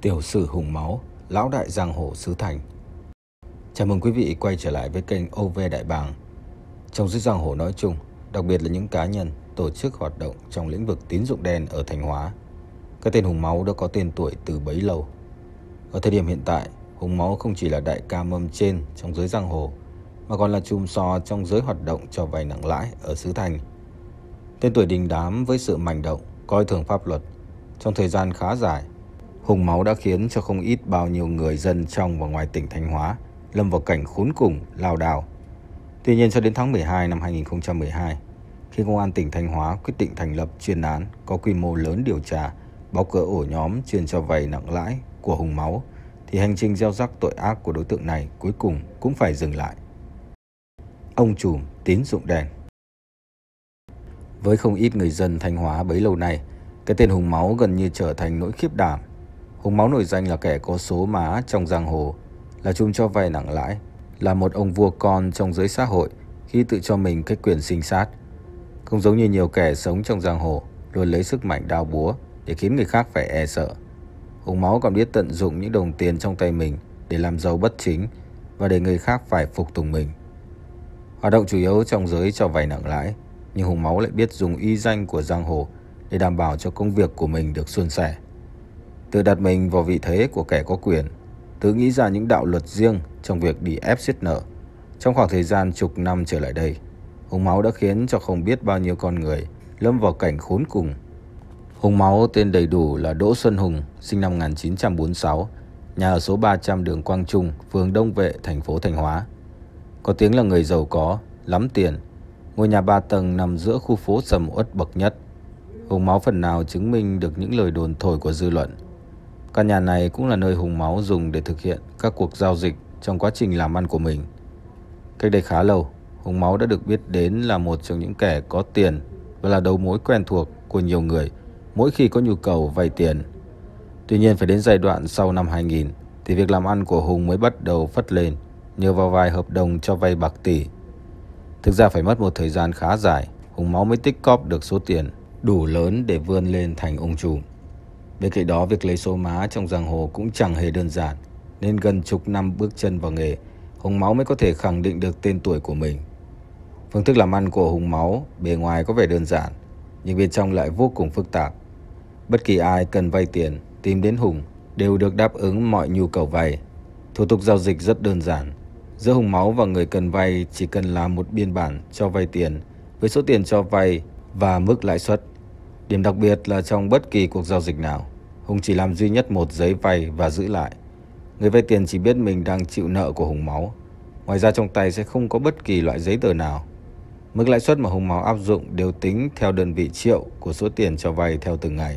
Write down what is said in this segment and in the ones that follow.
Tiểu sử hùng máu, lão đại giang hồ xứ thành. Chào mừng quý vị quay trở lại với kênh OV Đại Bàng. Trong giới giang hồ nói chung, đặc biệt là những cá nhân, tổ chức hoạt động trong lĩnh vực tín dụng đen ở thành Hóa. Các tên hùng máu đã có tên tuổi từ bấy lâu. Ở thời điểm hiện tại, hùng máu không chỉ là đại ca mâm trên trong giới giang hồ, mà còn là chùm sò trong giới hoạt động cho vay nặng lãi ở xứ Thành. Tên tuổi đình đám với sự manh động, coi thường pháp luật trong thời gian khá dài Hùng máu đã khiến cho không ít bao nhiêu người dân trong và ngoài tỉnh Thanh Hóa lâm vào cảnh khốn cùng, lao đảo. Tuy nhiên cho đến tháng 12 năm 2012, khi Công an tỉnh Thanh Hóa quyết định thành lập chuyên án có quy mô lớn điều tra, báo cỡ ổ nhóm chuyên cho vay nặng lãi của Hùng Máu, thì hành trình gieo rắc tội ác của đối tượng này cuối cùng cũng phải dừng lại. Ông trùm tín dụng đen Với không ít người dân Thanh Hóa bấy lâu nay, cái tên Hùng Máu gần như trở thành nỗi khiếp đảm Hùng Máu nổi danh là kẻ có số má trong giang hồ, là chung cho vay nặng lãi, là một ông vua con trong giới xã hội khi tự cho mình cái quyền sinh sát. Không giống như nhiều kẻ sống trong giang hồ, luôn lấy sức mạnh đao búa để khiến người khác phải e sợ. Hùng Máu còn biết tận dụng những đồng tiền trong tay mình để làm giàu bất chính và để người khác phải phục tùng mình. Hoạt động chủ yếu trong giới cho vay nặng lãi, nhưng Hùng Máu lại biết dùng uy danh của giang hồ để đảm bảo cho công việc của mình được suôn sẻ. Tự đặt mình vào vị thế của kẻ có quyền, tự nghĩ ra những đạo luật riêng trong việc đi ép siết nợ. Trong khoảng thời gian chục năm trở lại đây, hùng máu đã khiến cho không biết bao nhiêu con người lâm vào cảnh khốn cùng. Hùng máu tên đầy đủ là Đỗ Xuân Hùng, sinh năm 1946, nhà ở số 300 đường Quang Trung, phường Đông Vệ, thành phố Thanh Hóa. Có tiếng là người giàu có, lắm tiền. Ngôi nhà ba tầng nằm giữa khu phố sầm uất bậc nhất. Hùng máu phần nào chứng minh được những lời đồn thổi của dư luận – Căn nhà này cũng là nơi Hùng Máu dùng để thực hiện các cuộc giao dịch trong quá trình làm ăn của mình. Cách đây khá lâu, Hùng Máu đã được biết đến là một trong những kẻ có tiền và là đầu mối quen thuộc của nhiều người mỗi khi có nhu cầu vay tiền. Tuy nhiên phải đến giai đoạn sau năm 2000 thì việc làm ăn của Hùng mới bắt đầu phất lên nhờ vào vài hợp đồng cho vay bạc tỷ. Thực ra phải mất một thời gian khá dài, Hùng Máu mới tích cóp được số tiền đủ lớn để vươn lên thành ông chủ. Bên cạnh đó, việc lấy số má trong giang hồ cũng chẳng hề đơn giản, nên gần chục năm bước chân vào nghề, Hùng Máu mới có thể khẳng định được tên tuổi của mình. Phương thức làm ăn của Hùng Máu bề ngoài có vẻ đơn giản, nhưng bên trong lại vô cùng phức tạp. Bất kỳ ai cần vay tiền, tìm đến Hùng đều được đáp ứng mọi nhu cầu vay. Thủ tục giao dịch rất đơn giản. Giữa Hùng Máu và người cần vay chỉ cần làm một biên bản cho vay tiền với số tiền cho vay và mức lãi suất. Điểm đặc biệt là trong bất kỳ cuộc giao dịch nào, Hùng chỉ làm duy nhất một giấy vay và giữ lại. Người vay tiền chỉ biết mình đang chịu nợ của Hùng Máu. Ngoài ra trong tay sẽ không có bất kỳ loại giấy tờ nào. Mức lãi suất mà Hùng Máu áp dụng đều tính theo đơn vị triệu của số tiền cho vay theo từng ngày.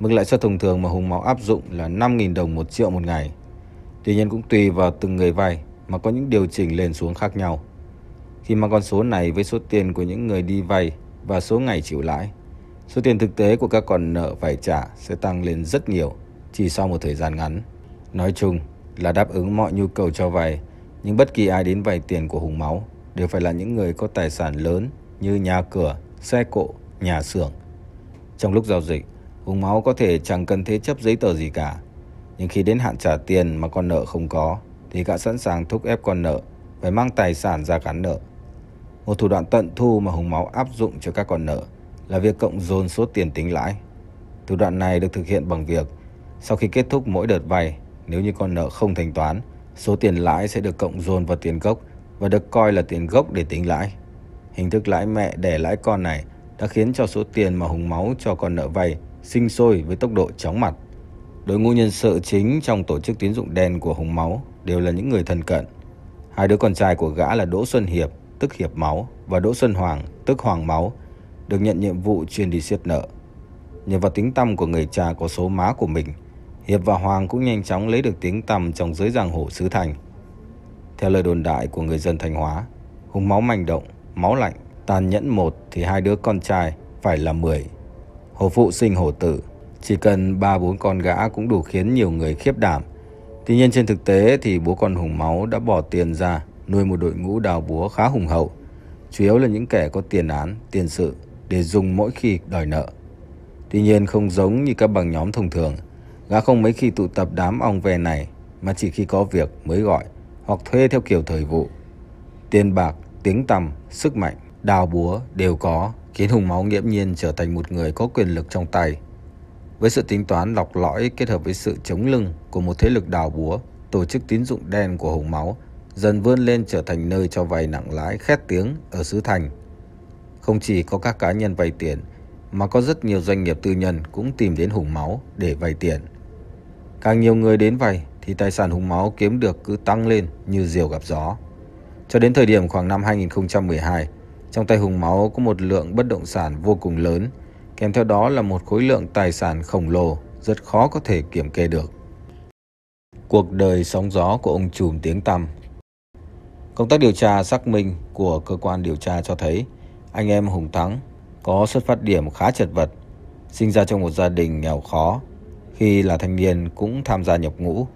Mức lãi suất thông thường mà Hùng Máu áp dụng là 5.000 đồng một triệu một ngày. Tuy nhiên cũng tùy vào từng người vay mà có những điều chỉnh lên xuống khác nhau. Khi mang con số này với số tiền của những người đi vay và số ngày chịu lãi Số tiền thực tế của các còn nợ phải trả sẽ tăng lên rất nhiều chỉ sau một thời gian ngắn. Nói chung là đáp ứng mọi nhu cầu cho vay, nhưng bất kỳ ai đến vay tiền của Hùng Máu đều phải là những người có tài sản lớn như nhà cửa, xe cộ, nhà xưởng. Trong lúc giao dịch, Hùng Máu có thể chẳng cần thế chấp giấy tờ gì cả. Nhưng khi đến hạn trả tiền mà con nợ không có, thì gã sẵn sàng thúc ép con nợ phải mang tài sản ra gắn nợ. Một thủ đoạn tận thu mà Hùng Máu áp dụng cho các con nợ là việc cộng dồn số tiền tính lãi. Thủ đoạn này được thực hiện bằng việc sau khi kết thúc mỗi đợt vay, nếu như con nợ không thanh toán, số tiền lãi sẽ được cộng dồn vào tiền gốc và được coi là tiền gốc để tính lãi. Hình thức lãi mẹ để lãi con này đã khiến cho số tiền mà hùng máu cho con nợ vay sinh sôi với tốc độ chóng mặt. Đội ngũ nhân sự chính trong tổ chức tín dụng đen của Hùng Máu đều là những người thân cận. Hai đứa con trai của gã là Đỗ Xuân Hiệp, tức Hiệp Máu, và Đỗ Xuân Hoàng, tức Hoàng Máu, được nhận nhiệm vụ chuyên đi siết nợ. Nhờ vào tiếng tăm của người cha có số má của mình, Hiệp và Hoàng cũng nhanh chóng lấy được tiếng tăm trong giới giang hồ xứ Thành. Theo lời đồn đại của người dân Thanh Hóa, hùng máu manh động, máu lạnh, tàn nhẫn một thì hai đứa con trai phải là mười Hồ phụ sinh hồ tử, chỉ cần ba bốn con gã cũng đủ khiến nhiều người khiếp đảm. Tuy nhiên trên thực tế thì bố con hùng máu đã bỏ tiền ra nuôi một đội ngũ đào búa khá hùng hậu, chủ yếu là những kẻ có tiền án, tiền sự để dùng mỗi khi đòi nợ. Tuy nhiên không giống như các băng nhóm thông thường, gã không mấy khi tụ tập đám ong ve này mà chỉ khi có việc mới gọi hoặc thuê theo kiểu thời vụ. Tiền bạc, tiếng tăm, sức mạnh, đào búa đều có, khiến Hùng Máu nghiễm nhiên trở thành một người có quyền lực trong tay. Với sự tính toán lọc lõi kết hợp với sự chống lưng của một thế lực đào búa, tổ chức tín dụng đen của Hùng Máu dần vươn lên trở thành nơi cho vay nặng lãi khét tiếng ở xứ Thành – không chỉ có các cá nhân vay tiền, mà có rất nhiều doanh nghiệp tư nhân cũng tìm đến Hùng Máu để vay tiền. Càng nhiều người đến vay thì tài sản Hùng Máu kiếm được cứ tăng lên như diều gặp gió. Cho đến thời điểm khoảng năm 2012, trong tay Hùng Máu có một lượng bất động sản vô cùng lớn, kèm theo đó là một khối lượng tài sản khổng lồ rất khó có thể kiểm kê được. Cuộc đời sóng gió của ông trùm tiếng tăm Công tác điều tra xác minh của cơ quan điều tra cho thấy anh em Hùng Thắng có xuất phát điểm khá chật vật, sinh ra trong một gia đình nghèo khó, khi là thanh niên cũng tham gia nhập ngũ.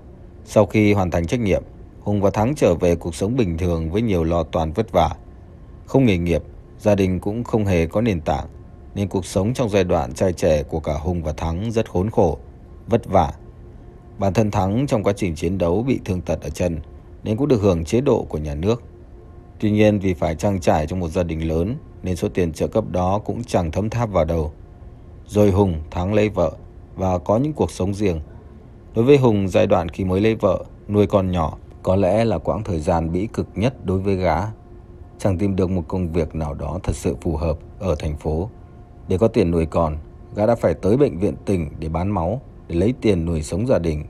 Sau khi hoàn thành trách nhiệm, Hùng và Thắng trở về cuộc sống bình thường với nhiều lo toan vất vả. Không nghề nghiệp, gia đình cũng không hề có nền tảng, nên cuộc sống trong giai đoạn trai trẻ của cả Hùng và Thắng rất khốn khổ, vất vả. Bản thân Thắng trong quá trình chiến đấu bị thương tật ở chân, nên cũng được hưởng chế độ của nhà nước. Tuy nhiên vì phải trang trải trong một gia đình lớn nên số tiền trợ cấp đó cũng chẳng thấm tháp vào đầu. Rồi Hùng Thắng lấy vợ và có những cuộc sống riêng. Đối với Hùng, giai đoạn khi mới lấy vợ, nuôi con nhỏ có lẽ là quãng thời gian bĩ cực nhất đối với gã. Chẳng tìm được một công việc nào đó thật sự phù hợp ở thành phố. Để có tiền nuôi con, gã đã phải tới bệnh viện tỉnh để bán máu để lấy tiền nuôi sống gia đình.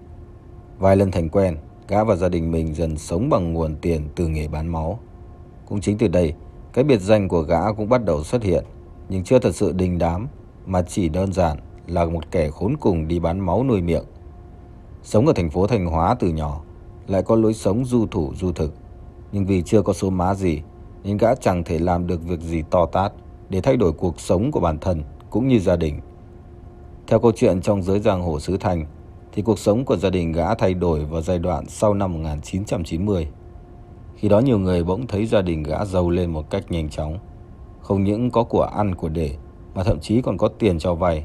Vài lần thành quen, gã và gia đình mình dần sống bằng nguồn tiền từ nghề bán máu. Cũng chính từ đây, cái biệt danh của gã cũng bắt đầu xuất hiện, nhưng chưa thật sự đình đám, mà chỉ đơn giản là một kẻ khốn cùng đi bán máu nuôi miệng. Sống ở thành phố Thanh Hóa từ nhỏ, lại có lối sống du thủ du thực. Nhưng vì chưa có số má gì, nên gã chẳng thể làm được việc gì to tát để thay đổi cuộc sống của bản thân cũng như gia đình. Theo câu chuyện trong giới giang hồ xứ Thành, thì cuộc sống của gia đình gã thay đổi vào giai đoạn sau năm 1990. Khi đó nhiều người bỗng thấy gia đình gã giàu lên một cách nhanh chóng. Không những có của ăn của để mà thậm chí còn có tiền cho vay.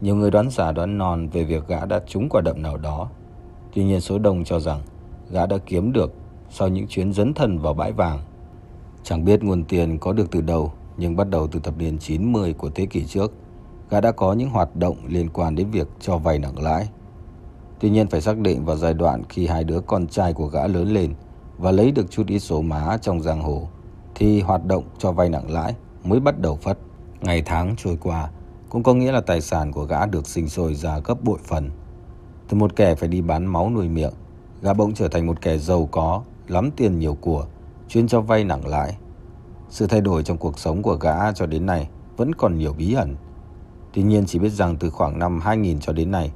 Nhiều người đoán giả đoán non về việc gã đã trúng quả đậm nào đó. Tuy nhiên số đông cho rằng gã đã kiếm được sau những chuyến dấn thân vào bãi vàng. Chẳng biết nguồn tiền có được từ đâu, nhưng bắt đầu từ thập niên 90 của thế kỷ trước, gã đã có những hoạt động liên quan đến việc cho vay nặng lãi. Tuy nhiên phải xác định vào giai đoạn khi hai đứa con trai của gã lớn lên – và lấy được chút ít số má trong giang hồ thì hoạt động cho vay nặng lãi mới bắt đầu phất. Ngày tháng trôi qua cũng có nghĩa là tài sản của gã được sinh sôi ra gấp bội phần. Từ một kẻ phải đi bán máu nuôi miệng, gã bỗng trở thành một kẻ giàu có, lắm tiền nhiều của, chuyên cho vay nặng lãi. Sự thay đổi trong cuộc sống của gã cho đến nay vẫn còn nhiều bí ẩn. Tuy nhiên chỉ biết rằng từ khoảng năm 2000 cho đến nay,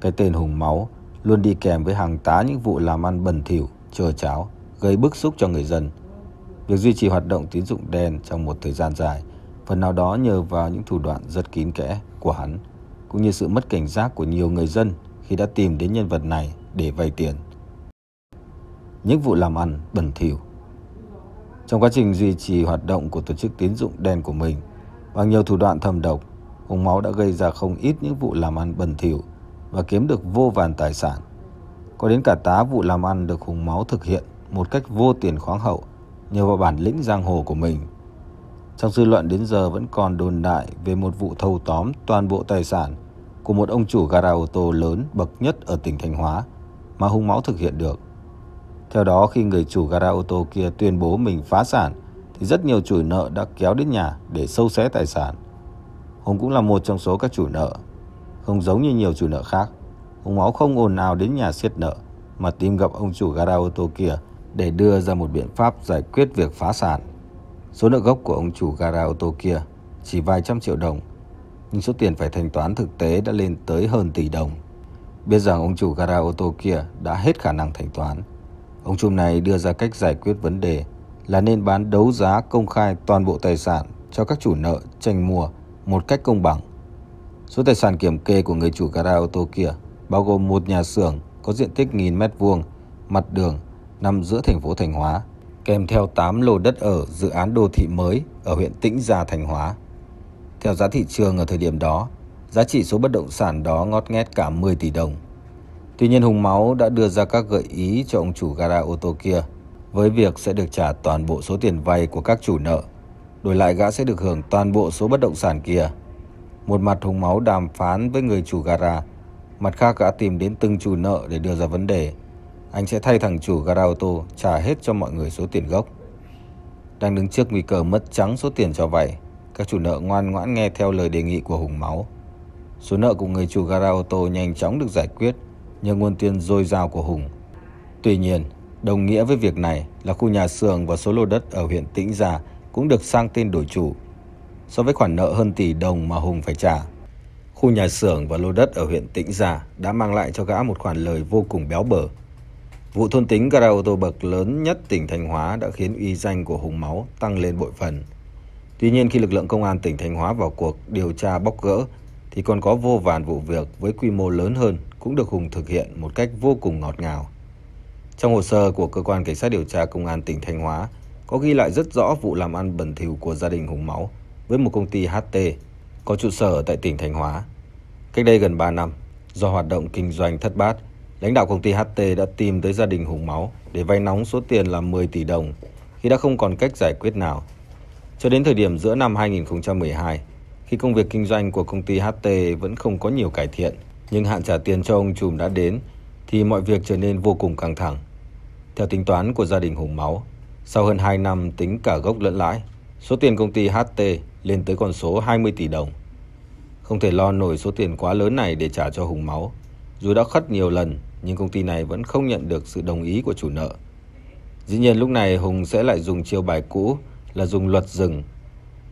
cái tên Hùng Máu luôn đi kèm với hàng tá những vụ làm ăn bẩn thỉu, chờ cháo gây bức xúc cho người dân. Việc duy trì hoạt động tín dụng đen trong một thời gian dài, phần nào đó nhờ vào những thủ đoạn rất kín kẽ của hắn, cũng như sự mất cảnh giác của nhiều người dân khi đã tìm đến nhân vật này để vay tiền. Những vụ làm ăn bẩn thỉu. Trong quá trình duy trì hoạt động của tổ chức tín dụng đen của mình, bằng nhiều thủ đoạn thầm độc, Hùng Máu đã gây ra không ít những vụ làm ăn bẩn thỉu và kiếm được vô vàn tài sản. Có đến cả tá vụ làm ăn được Hùng Máu thực hiện một cách vô tiền khoáng hậu nhờ vào bản lĩnh giang hồ của mình. Trong dư luận đến giờ vẫn còn đồn đại về một vụ thâu tóm toàn bộ tài sản của một ông chủ gara ô tô lớn bậc nhất ở tỉnh Thanh Hóa mà hung máu thực hiện được. Theo đó khi người chủ gara ô tô kia tuyên bố mình phá sản thì rất nhiều chủ nợ đã kéo đến nhà để sâu xé tài sản. Hùng cũng là một trong số các chủ nợ. Không giống như nhiều chủ nợ khác, hung máu không ồn ào đến nhà siết nợ mà tìm gặp ông chủ gara ô tô kia để đưa ra một biện pháp giải quyết việc phá sản. Số nợ gốc của ông chủ gara ô tô kia chỉ vài trăm triệu đồng, nhưng số tiền phải thanh toán thực tế đã lên tới hơn tỷ đồng. Biết rằng ông chủ gara ô tô kia đã hết khả năng thanh toán, ông trùm này đưa ra cách giải quyết vấn đề là nên bán đấu giá công khai toàn bộ tài sản cho các chủ nợ tranh mua một cách công bằng. Số tài sản kiểm kê của người chủ gara ô tô kia bao gồm một nhà xưởng có diện tích nghìn mét vuông, mặt đường nằm giữa thành phố Thành Hóa, kèm theo 8 lô đất ở dự án đô thị mới ở huyện Tĩnh Gia Thành Hóa. Theo giá thị trường ở thời điểm đó, giá trị số bất động sản đó ngót nghét cả 10 tỷ đồng. Tuy nhiên Hùng Máu đã đưa ra các gợi ý cho ông chủ gara ô tô kia với việc sẽ được trả toàn bộ số tiền vay của các chủ nợ. Đổi lại gã sẽ được hưởng toàn bộ số bất động sản kia. Một mặt Hùng Máu đàm phán với người chủ gara, mặt khác gã tìm đến từng chủ nợ để đưa ra vấn đề anh sẽ thay thằng chủ gara ô tô trả hết cho mọi người số tiền gốc. Đang đứng trước nguy cơ mất trắng số tiền cho vay, các chủ nợ ngoan ngoãn nghe theo lời đề nghị của Hùng Máu. Số nợ của người chủ gara ô tô nhanh chóng được giải quyết nhờ nguồn tiền dồi dào của Hùng. Tuy nhiên, đồng nghĩa với việc này là khu nhà xưởng và số lô đất ở huyện Tĩnh Gia cũng được sang tên đổi chủ. So với khoản nợ hơn tỷ đồng mà Hùng phải trả, khu nhà xưởng và lô đất ở huyện Tĩnh Gia đã mang lại cho gã một khoản lời vô cùng béo bở Vụ thôn tính gara ô tô bậc lớn nhất tỉnh Thanh Hóa đã khiến uy danh của Hùng Máu tăng lên bội phần. Tuy nhiên khi lực lượng công an tỉnh Thanh Hóa vào cuộc điều tra bóc gỡ thì còn có vô vàn vụ việc với quy mô lớn hơn cũng được Hùng thực hiện một cách vô cùng ngọt ngào. Trong hồ sơ của cơ quan cảnh sát điều tra công an tỉnh Thanh Hóa có ghi lại rất rõ vụ làm ăn bẩn thỉu của gia đình Hùng Máu với một công ty HT có trụ sở tại tỉnh Thanh Hóa. Cách đây gần 3 năm, do hoạt động kinh doanh thất bát Lãnh đạo công ty HT đã tìm tới gia đình Hùng Máu để vay nóng số tiền là 10 tỷ đồng khi đã không còn cách giải quyết nào. Cho đến thời điểm giữa năm 2012, khi công việc kinh doanh của công ty HT vẫn không có nhiều cải thiện, nhưng hạn trả tiền cho ông Trùm đã đến, thì mọi việc trở nên vô cùng căng thẳng. Theo tính toán của gia đình Hùng Máu, sau hơn 2 năm tính cả gốc lẫn lãi, số tiền công ty HT lên tới con số 20 tỷ đồng. Không thể lo nổi số tiền quá lớn này để trả cho Hùng Máu, dù đã khất nhiều lần, nhưng công ty này vẫn không nhận được sự đồng ý của chủ nợ. Dĩ nhiên lúc này Hùng sẽ lại dùng chiêu bài cũ là dùng luật rừng.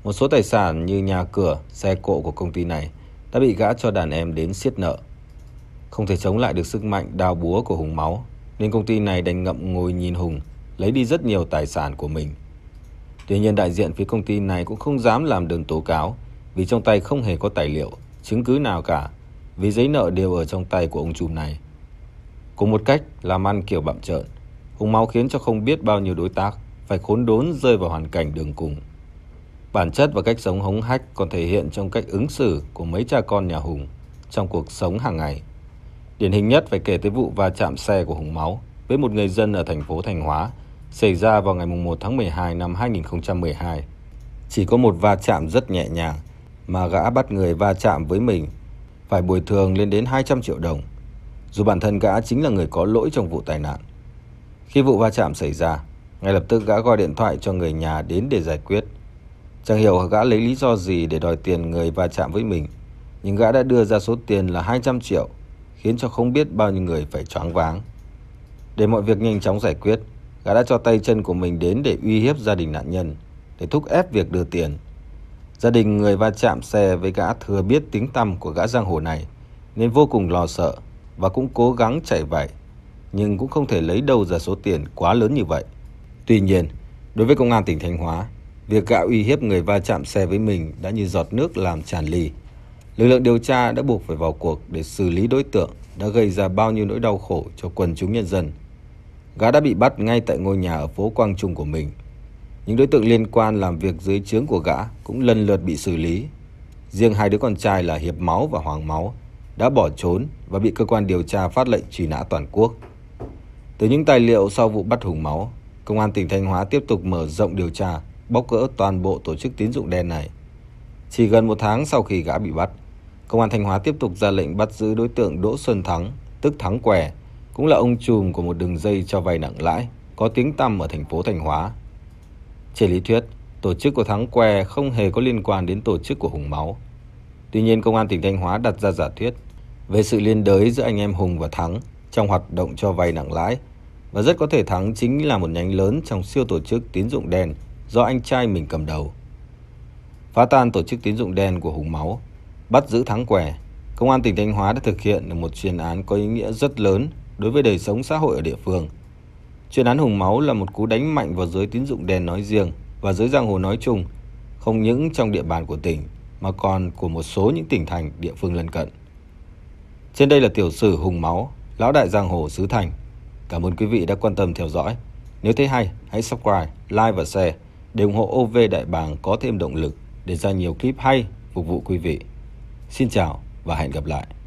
Một số tài sản như nhà cửa, xe cộ của công ty này đã bị gã cho đàn em đến siết nợ. Không thể chống lại được sức mạnh đao búa của Hùng Máu, nên công ty này đành ngậm ngồi nhìn Hùng lấy đi rất nhiều tài sản của mình. Tuy nhiên đại diện phía công ty này cũng không dám làm đơn tố cáo vì trong tay không hề có tài liệu, chứng cứ nào cả vì giấy nợ đều ở trong tay của ông chùm này. Cùng một cách làm ăn kiểu bạm trợn, hùng máu khiến cho không biết bao nhiêu đối tác phải khốn đốn rơi vào hoàn cảnh đường cùng. Bản chất và cách sống hống hách còn thể hiện trong cách ứng xử của mấy cha con nhà Hùng trong cuộc sống hàng ngày. Điển hình nhất phải kể tới vụ va chạm xe của Hùng Máu với một người dân ở thành phố thành Hóa xảy ra vào ngày 1 tháng 12 năm 2012. Chỉ có một va chạm rất nhẹ nhàng mà gã bắt người va chạm với mình phải bồi thường lên đến 200 triệu đồng, dù bản thân gã chính là người có lỗi trong vụ tai nạn. Khi vụ va chạm xảy ra, ngay lập tức gã gọi điện thoại cho người nhà đến để giải quyết. Chẳng hiểu gã lấy lý do gì để đòi tiền người va chạm với mình, nhưng gã đã đưa ra số tiền là 200 triệu, khiến cho không biết bao nhiêu người phải choáng váng. Để mọi việc nhanh chóng giải quyết, gã đã cho tay chân của mình đến để uy hiếp gia đình nạn nhân, để thúc ép việc đưa tiền. Gia đình người va chạm xe với gã thừa biết tiếng tăm của gã giang hồ này nên vô cùng lo sợ và cũng cố gắng chạy vậy nhưng cũng không thể lấy đâu ra số tiền quá lớn như vậy. Tuy nhiên, đối với công an tỉnh Thanh Hóa, việc gã uy hiếp người va chạm xe với mình đã như giọt nước làm tràn ly. Lực lượng điều tra đã buộc phải vào cuộc để xử lý đối tượng đã gây ra bao nhiêu nỗi đau khổ cho quần chúng nhân dân. Gã đã bị bắt ngay tại ngôi nhà ở phố Quang Trung của mình những đối tượng liên quan làm việc dưới trướng của gã cũng lần lượt bị xử lý. Riêng hai đứa con trai là Hiệp Máu và Hoàng Máu đã bỏ trốn và bị cơ quan điều tra phát lệnh truy nã toàn quốc. Từ những tài liệu sau vụ bắt Hùng Máu, Công an tỉnh Thanh Hóa tiếp tục mở rộng điều tra, bóc gỡ toàn bộ tổ chức tín dụng đen này. Chỉ gần một tháng sau khi gã bị bắt, Công an Thanh Hóa tiếp tục ra lệnh bắt giữ đối tượng Đỗ Xuân Thắng, tức Thắng Què, cũng là ông trùm của một đường dây cho vay nặng lãi, có tiếng tăm ở thành phố Thanh Hóa trên lý thuyết, tổ chức của Thắng què không hề có liên quan đến tổ chức của Hùng Máu. Tuy nhiên, Công an tỉnh Thanh Hóa đặt ra giả thuyết về sự liên đới giữa anh em Hùng và Thắng trong hoạt động cho vay nặng lãi và rất có thể Thắng chính là một nhánh lớn trong siêu tổ chức tín dụng đen do anh trai mình cầm đầu. Phá tan tổ chức tín dụng đen của Hùng Máu, bắt giữ Thắng Què, Công an tỉnh Thanh Hóa đã thực hiện được một chuyên án có ý nghĩa rất lớn đối với đời sống xã hội ở địa phương – Chuyên án Hùng Máu là một cú đánh mạnh vào giới tín dụng đen nói riêng và giới giang hồ nói chung, không những trong địa bàn của tỉnh mà còn của một số những tỉnh thành địa phương lân cận. Trên đây là tiểu sử Hùng Máu, lão đại giang hồ xứ Thành. Cảm ơn quý vị đã quan tâm theo dõi. Nếu thấy hay, hãy subscribe, like và share để ủng hộ OV Đại Bàng có thêm động lực để ra nhiều clip hay phục vụ quý vị. Xin chào và hẹn gặp lại.